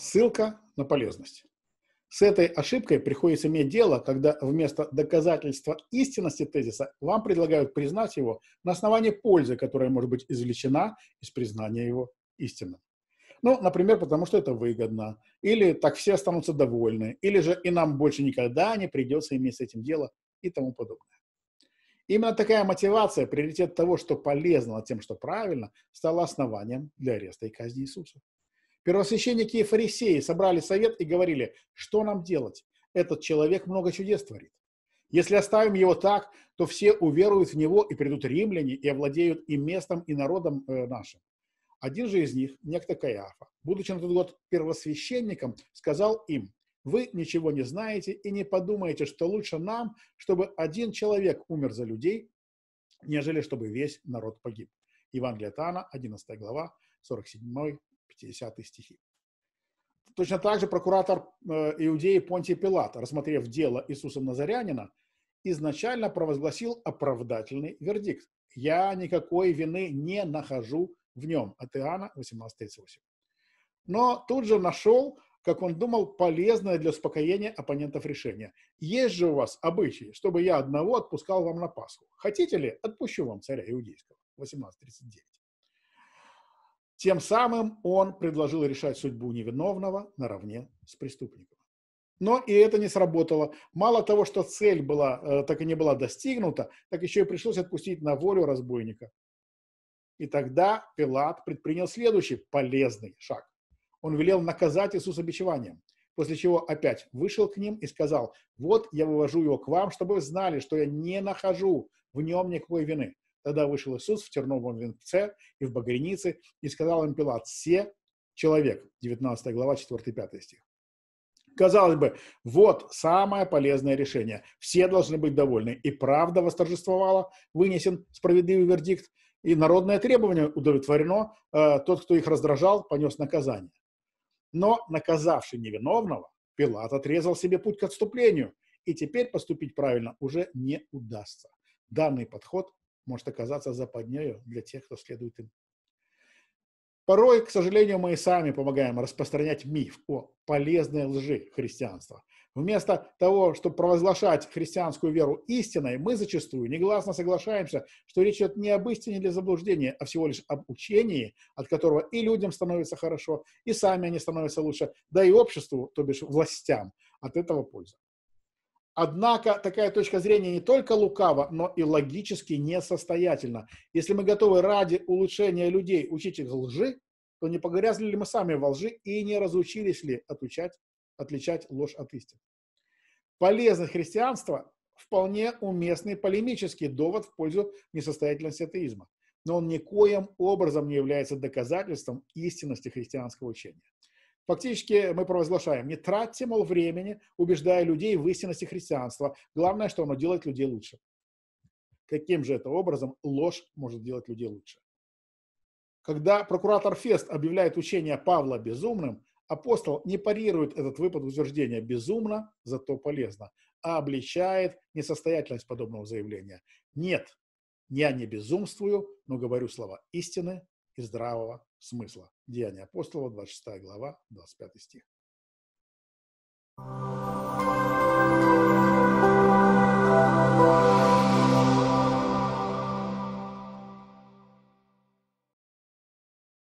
Ссылка на полезность. С этой ошибкой приходится иметь дело, когда вместо доказательства истинности тезиса вам предлагают признать его на основании пользы, которая может быть извлечена из признания его истинным. Ну, например, потому что это выгодно, или так все останутся довольны, или же и нам больше никогда не придется иметь с этим дело и тому подобное. Именно такая мотивация, приоритет того, что полезно над тем, что правильно, стала основанием для ареста и казни Иисуса. Первосвященники и фарисеи собрали совет и говорили, что нам делать? Этот человек много чудес творит. Если оставим его так, то все уверуют в него и придут римляне и овладеют и местом, и народом э, нашим. Один же из них, некто Каиафа, будучи на тот год первосвященником, сказал им, вы ничего не знаете и не подумаете, что лучше нам, чтобы один человек умер за людей, нежели чтобы весь народ погиб. Евангелие Тана, 11 глава, 47 50 стихи. Точно так же прокуратор э, Иудеи Понтий Пилат, рассмотрев дело Иисуса Назарянина, изначально провозгласил оправдательный вердикт. «Я никакой вины не нахожу в нем» от Иоанна 18.38. Но тут же нашел, как он думал, полезное для успокоения оппонентов решение. «Есть же у вас обычаи, чтобы я одного отпускал вам на Пасху. Хотите ли, отпущу вам царя Иудейского» 18.39. Тем самым он предложил решать судьбу невиновного наравне с преступником. Но и это не сработало. Мало того, что цель была, э, так и не была достигнута, так еще и пришлось отпустить на волю разбойника. И тогда Пилат предпринял следующий полезный шаг. Он велел наказать Иисуса бичеванием, после чего опять вышел к ним и сказал, вот я вывожу его к вам, чтобы вы знали, что я не нахожу в нем никакой вины. Тогда вышел Иисус в терновом венце и в багрянице и сказал им Пилат, «Се человек». 19 глава, 4-5 стих. Казалось бы, вот самое полезное решение. Все должны быть довольны. И правда восторжествовала, вынесен справедливый вердикт, и народное требование удовлетворено, э, тот, кто их раздражал, понес наказание. Но наказавший невиновного, Пилат отрезал себе путь к отступлению, и теперь поступить правильно уже не удастся. Данный подход может оказаться западнею для тех, кто следует им. Порой, к сожалению, мы и сами помогаем распространять миф о полезной лжи христианства. Вместо того, чтобы провозглашать христианскую веру истиной, мы зачастую негласно соглашаемся, что речь идет не об истине для заблуждения, а всего лишь об учении, от которого и людям становится хорошо, и сами они становятся лучше, да и обществу, то бишь властям, от этого польза. Однако такая точка зрения не только лукава, но и логически несостоятельна. Если мы готовы ради улучшения людей учить их лжи, то не погрязли ли мы сами во лжи и не разучились ли отучать, отличать ложь от истины. Полезно христианство – вполне уместный полемический довод в пользу несостоятельности атеизма, но он никоим образом не является доказательством истинности христианского учения. Фактически мы провозглашаем, не тратьте, мол, времени, убеждая людей в истинности христианства. Главное, что оно делает людей лучше. Каким же это образом ложь может делать людей лучше? Когда прокуратор Фест объявляет учение Павла безумным, апостол не парирует этот выпад утверждения «безумно, зато полезно», а обличает несостоятельность подобного заявления. Нет, я не безумствую, но говорю слова истины и здравого смысла. Деяния апостола, 26 глава, 25 стих. Thank you.